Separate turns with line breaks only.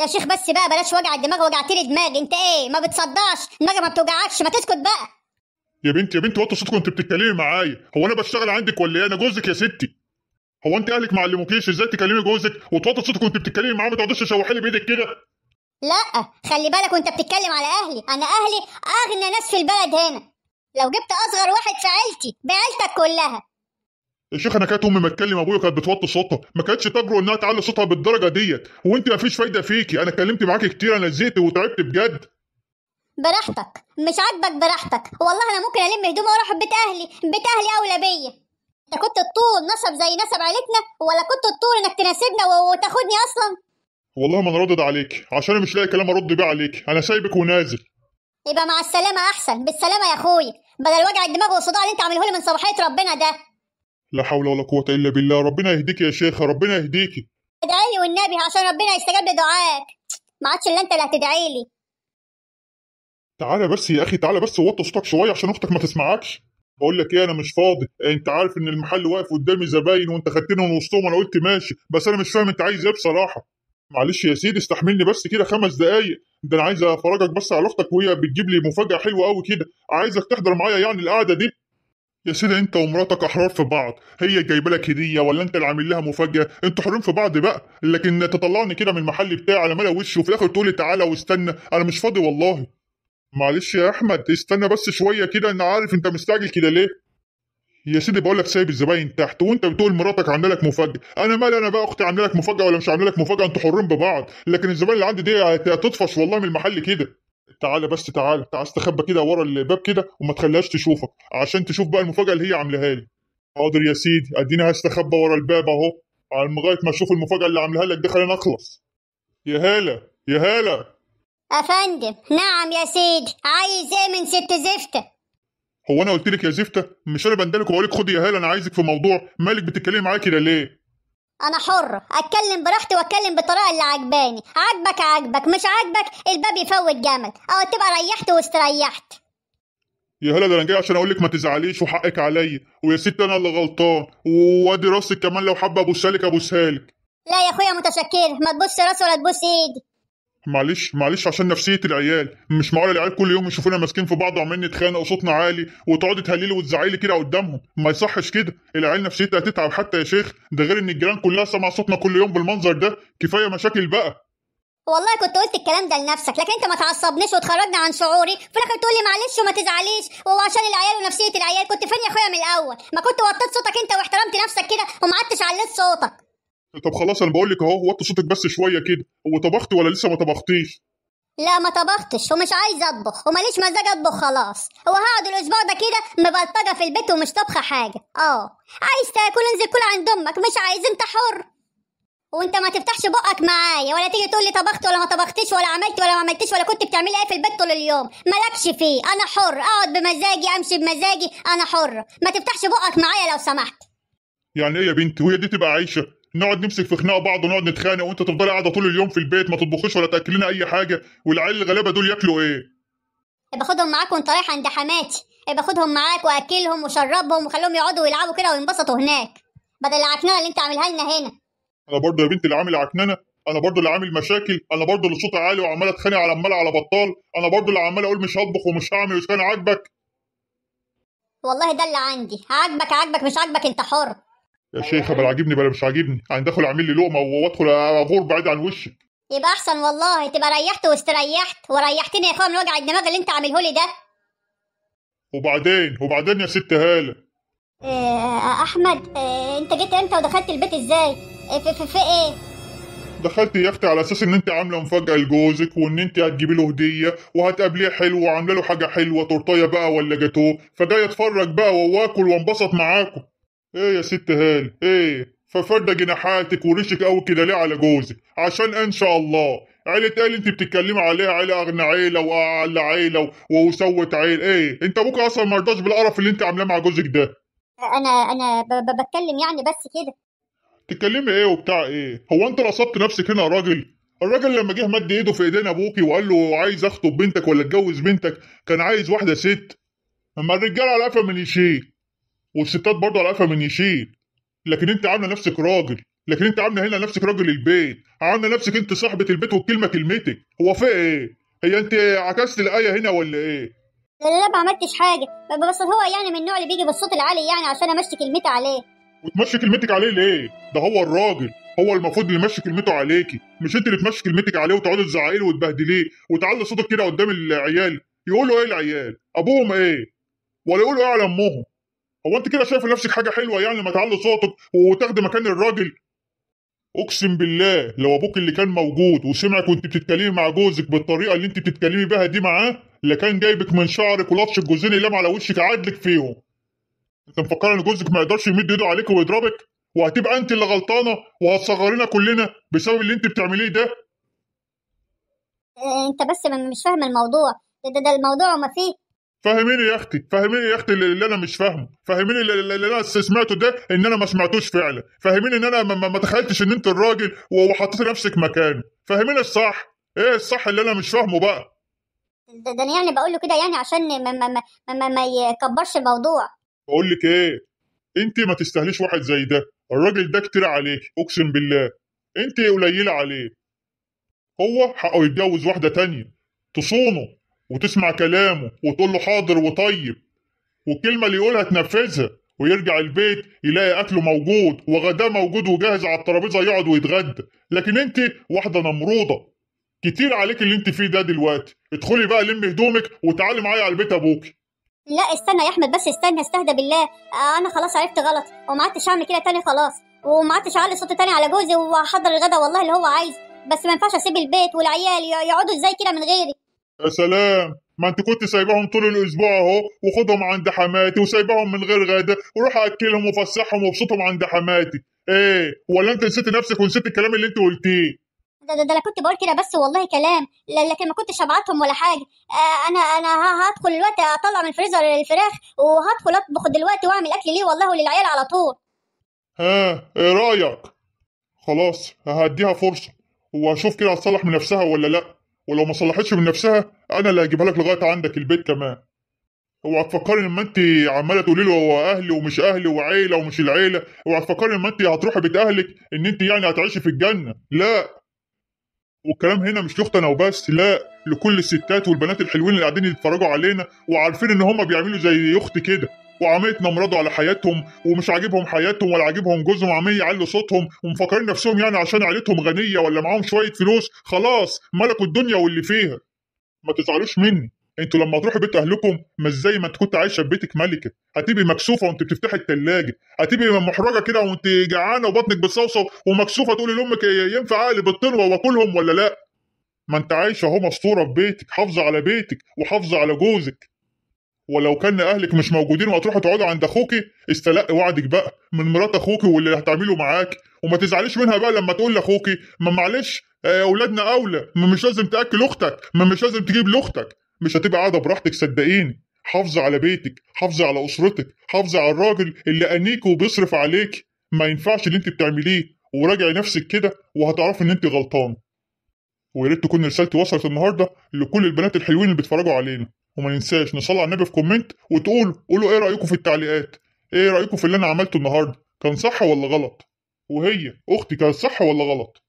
يا شيخ بس بقى بلاش وجع الدماغ وجعت لي دماغ انت ايه ما بتصدعش دماغي ما بتوجعكش ما تسكت بقى
يا بنتي يا بنتي وطي صوتك وانت بتتكلمي معايا هو انا بشتغل عندك ولا ايه انا جوزك يا ستي هو انت اهلك ما علموكيش ازاي تكلمي جوزك وتوطي صوتك وانت بتتكلمي معاه ما تقعديش تشوحي لي بايدك كده
لا خلي بالك وانت بتتكلم على اهلي انا اهلي اغنى ناس في البلد هنا لو جبت اصغر واحد في عيلتي بعيلتك كلها
يا شيخ انا كانت امي ما تكلم ابويا كانت بتوطي صوتها ما كانتش تجرؤ انها تعلي صوتها بالدرجه ديت وانت ما فيش فايده فيكي انا اتكلمت معاكي كتير انا زهقت وتعبت بجد
براحتك مش عاجبك براحتك والله انا ممكن الم هدومي واروح بيت اهلي بيت اهلي اولى بيا انت كنت الطول نصب زي نصب عيلتنا ولا كنت الطول انك تناسبنا وتاخدني اصلا
والله ما انا ردد عليك عشان مش لاقي كلام ارد بيه عليك انا سايبك ونازل
يبقى مع السلامه احسن بالسلامه يا اخويا بدل وجع الدماغ والصداع اللي انت عامله لي من صباحيه ربنا ده
لا حول ولا قوة إلا بالله ربنا يهديك يا شيخة ربنا يهديك
ادعي لي والنبي عشان ربنا يستجاب لدعائك ما عادش إلا أنت اللي هتدعي لي
تعالى بس يا أخي تعالى بس وطي صوتك شوية عشان أختك ما تسمعكش بقول لك ايه انا مش فاضي انت عارف ان المحل واقف قدامي زباين وانت خدتني من وسطهم وانا قلت ماشي بس انا مش فاهم انت عايز ايه بصراحه معلش يا سيدي استحملني بس كده خمس دقايق ده انا عايز افرجك بس على اختك وهي بتجيب لي مفاجاه حلوه قوي كده عايزك تحضر معايا يعني القعده دي يا سيدي انت ومراتك احرار في بعض هي جايبه لك هديه ولا انت اللي عامل لها مفاجاه انتوا حرين في بعض بقى لكن تطلعني كده من المحل بتاعي على ملا وشي وفي الاخر تقولي تعالى واستنى انا مش فاضي والله معلش يا احمد استنى بس شويه كده انا عارف انت مستعجل كده ليه يا سيدي بقول لك سايب الزباين تحت وانت بتقول مراتك عامله لك مفاجاه انا مالي انا بقى اختي عامله لك مفاجاه ولا مش عامله لك مفاجاه انتوا حرين ببعض لكن الزباين اللي عندي دي هتطفش والله من المحل كده تعالى بس تعالى تعالى استخبى كده ورا الباب كده وما تخليهاش تشوفك عشان تشوف بقى المفاجاه اللي هي عاملاها لي حاضر يا سيدي اديني هستخبى ورا الباب اهو على لغايه ما اشوف المفاجاه اللي عاملاها لك دي خلينا اخلص يا هاله يا هاله
افندم نعم يا سيدي عايز ايه من ست زفته
هو انا قلت لك يا زفته مش انا بندلك واقول لك خدي يا هاله انا عايزك في موضوع مالك بتتكلمي معايا كده ليه
انا حر اتكلم براحتي واتكلم بالطريقه اللي عجباني عاجبك عاجبك مش عاجبك الباب يفوت جمل او تبقى ريحت واستريحت
يا هلا ده انا جاي عشان اقول لك ما تزعليش وحقك عليا ويا ست انا اللي غلطان وادي راسك كمان لو حابه ابوسها لك ابوسها لك
لا يا اخويا متشكر ما تبص راسي ولا تبوس ايدي
معلش معلش عشان نفسيه العيال مش معقول العيال كل يوم يشوفونا ماسكين في بعض وعمالين نتخانق وصوتنا عالي وتقعدي تهللي وتزعلي كده قدامهم ما يصحش كده العيال نفسيتها هتتعب حتى يا شيخ ده غير ان الجيران كلها سامعه صوتنا كل يوم بالمنظر ده كفايه مشاكل بقى
والله كنت قلت الكلام ده لنفسك لكن انت ما تعصبنيش وتخرجنا عن شعوري في الاخر تقول لي معلش وما تزعليش وعشان العيال ونفسيه العيال كنت فين يا اخويا من الاول ما كنت وطيت صوتك انت واحترمت نفسك كده وما عدتش عليت صوتك
طب خلاص انا بقول لك اهو وطي صوتك بس شويه كده هو طبخت ولا لسه ما طبختيش
لا ما طبختش ومش عايز اطبخ وماليش مزاج اطبخ خلاص هو هقعد الاسبوع ده كده مبلطجه في البيت ومش طبخه حاجه اه عايز تاكل انزل كل عند امك مش عايز انت حر وانت ما تفتحش بقك معايا ولا تيجي تقول لي طبخت ولا ما طبختش ولا عملت ولا ما عملتش ولا كنت بتعملي ايه في البيت طول اليوم مالكش فيه انا حر اقعد بمزاجي امشي بمزاجي انا حر ما تفتحش بقك معايا لو سمحت
يعني ايه يا بنتي وهي دي تبقى عايشه نقعد نمسك في خناق بعض ونقعد نتخانق وانت تفضلي قاعده طول اليوم في البيت ما تطبخيش ولا تاكلي اي حاجه والعيال الغلابه دول ياكلوا ايه
باخدهم معاك وانت رايح عند حماتي باخدهم معاك واكلهم وشربهم وخليهم يقعدوا ويلعبوا كده وينبسطوا هناك بدل العكنانه اللي انت عاملها لنا هنا
انا برضه يا بنتي اللي عامل عكنانه انا برضه اللي عامل مشاكل انا برضه اللي صوتي عالي وعمال اتخانق على عمال على بطال انا برضه اللي عمال اقول مش هطبخ ومش هعمل مش كان عاجبك
والله ده اللي عندي عاجبك عاجبك مش عاجبك انت حر
يا شيخه بل عاجبني بلا مش عاجبني يعني داخل اعمل لي لقمه وادخل اغور بعيد عن وشك
يبقى احسن والله تبقى ريحت واستريحت وريحتني يا اخويا من وجع الدماغ اللي انت عامله لي ده
وبعدين وبعدين يا ست هاله
آه, آه، احمد آه انت جيت امتى ودخلت البيت ازاي آه، في, في, في ايه
دخلت يا اختي على اساس ان انت عامله مفاجاه لجوزك وان انت هتجيبي له هديه وهتقابليه حلو وعامله له حاجه حلوه تورتيه بقى ولا جاتوه فجاي اتفرج بقى واكل وانبسط معاكم ايه يا ست هاني ايه ففرد جناحاتك وريشك قوي كده ليه على جوزك عشان ان شاء الله عيلة قال انت بتتكلمي عليها عيلة اغنى عيلة واعلى عيلة وسوت عيلة ايه انت ابوك اصلا ما رضاش بالقرف اللي انت عاملاه مع جوزك ده
انا انا بتكلم يعني بس كده
تتكلمي ايه وبتاع ايه هو انت رصبت نفسك هنا يا راجل الراجل لما جه مد ايده في ايدين ابوكي وقال له عايز اخطب بنتك ولا اتجوز بنتك كان عايز واحده ست اما الرجاله على قفا من يشيل والستات برضه على قفا من يشيل لكن انت عامله نفسك راجل لكن انت عامله هنا نفسك راجل البيت عامله نفسك انت صاحبه البيت والكلمه كلمتك هو في ايه هي انت عكست الايه هنا ولا ايه
لا ما عملتش حاجه بس هو يعني من النوع اللي بيجي بالصوت العالي يعني عشان امشي كلمتي عليه
وتمشي كلمتك عليه ليه ده هو الراجل هو المفروض اللي يمشي كلمته عليكي مش انت اللي تمشي كلمتك عليه وتقعدي تزعقي له وتبهدليه وتعلي صوتك كده قدام العيال يقولوا ايه العيال ابوهم ايه ولا يقولوا ايه على امهم هو انت كده شايف لنفسك حاجه حلوه يعني لما تعلي صوتك وتاخدي مكان الراجل اقسم بالله لو ابوك اللي كان موجود وسمعك وانت بتتكلمي مع جوزك بالطريقه اللي انت بتتكلمي بها دي معاه لكان جايبك من شعرك ولطش الجوزين اللي لام على وشك عادلك فيهم انت مفكر ان جوزك ما يقدرش يمد ايده عليك ويضربك وهتبقى انت اللي غلطانه وهتصغرينا كلنا بسبب اللي انت بتعمليه ده
إيه، انت بس مش فاهم الموضوع ده, ده, ده الموضوع وما فيه
فهميني يا اختي فهميني يا اختي اللي انا مش فاهمه فهميني اللي, اللي انا سمعته ده ان انا ما سمعتوش فعلا فهميني ان انا ما, ما تخيلتش ان انت الراجل وحطيت نفسك مكانه فهميني الصح ايه الصح اللي انا مش فاهمه بقى
ده, ده انا يعني بقول له كده يعني عشان ما ما ما ما, ما يكبرش الموضوع
بقول لك ايه انت ما تستاهليش واحد زي ده الراجل ده كتير عليك اقسم بالله انت قليله عليه هو حقه يتجوز واحده تانية تصونه وتسمع كلامه وتقول له حاضر وطيب والكلمة اللي يقولها تنفذها ويرجع البيت يلاقي أكله موجود وغداه موجود وجاهز على الترابيزة يقعد ويتغدى لكن أنت واحدة نمروضة كتير عليك اللي انت فيه ده دلوقتي ادخلي بقى لمي هدومك وتعالي معايا على البيت ابوكي
لا استنى يا احمد بس استنى استهدى بالله آه، انا خلاص عرفت غلط وما عدتش اعمل كده تاني خلاص وما عدتش اعلي صوتي تاني على جوزي واحضر الغدا والله اللي هو عايز بس ما ينفعش اسيب البيت والعيال يقعدوا ازاي كده من غيري
يا سلام ما انت كنت سايباهم طول الاسبوع اهو وخدهم عند حماتي وسايباهم من غير غدا وروح اكلهم وفسحهم وابسطهم عند حماتي ايه ولا انت نسيت نفسك ونسيت الكلام اللي انت قلتيه
ده, ده, ده انا كنت بقول كده بس والله كلام لكن ما كنتش ابعتهم ولا حاجه آه انا انا هدخل دلوقتي اطلع من الفريزر الفراخ وهدخل اطبخ دلوقتي واعمل اكل ليه والله وللعيال على طول
ها ايه رايك خلاص هديها فرصه واشوف كده هتصلح من نفسها ولا لا ولو ما صلحتش من نفسها انا اللي هجيبها لك لغايه عندك البيت كمان اوعى تفكري لما انت عماله تقولي له هو اهلي ومش اهلي وعيله ومش العيله اوعى تفكري لما انت هتروحي بيت اهلك ان انت يعني هتعيشي في الجنه لا والكلام هنا مش لاختي انا وبس لا لكل الستات والبنات الحلوين اللي قاعدين يتفرجوا علينا وعارفين ان هم بيعملوا زي اختي كده وعميتنا مرضوا على حياتهم ومش عاجبهم حياتهم ولا عاجبهم جوزهم عمال يعلوا صوتهم ومفكرين نفسهم يعني عشان عيلتهم غنيه ولا معاهم شويه فلوس خلاص ملكوا الدنيا واللي فيها ما تزعلوش مني انتوا لما تروحوا بيت اهلكم مش زي ما انت كنت عايشه في بيتك ملكه هتبقي مكسوفه وانت بتفتحي الثلاجه هتبقي محرجه كده وانت جعانه وبطنك بتصوصو ومكسوفه تقولي لامك إيه، ينفع اقلب الطلوه واكلهم ولا لا ما انت عايشه اهو مستوره في بيتك حافظه على بيتك وحافظه على جوزك ولو كان اهلك مش موجودين وهتروحوا تقعدوا عند اخوكي استلقي وعدك بقى من مرات اخوكي واللي هتعمله معاك وما تزعليش منها بقى لما تقول لاخوكي ما معلش آه، اولادنا اولى ما مش لازم تاكل اختك ما مش لازم تجيب لاختك مش هتبقى قاعده براحتك صدقيني حافظي على بيتك حافظي على اسرتك حافظي على الراجل اللي انيك وبيصرف عليك ما ينفعش اللي انت بتعمليه وراجعي نفسك كده وهتعرفي ان انت غلطان ويا ريت تكون رسالتي وصلت النهارده لكل البنات الحلوين اللي بيتفرجوا علينا وما ننساش نصلي على النبي في كومنت وتقولوا قولوا ايه رايكم في التعليقات ايه رايكم في اللي انا عملته النهارده كان صح ولا غلط وهي اختي كانت صح ولا غلط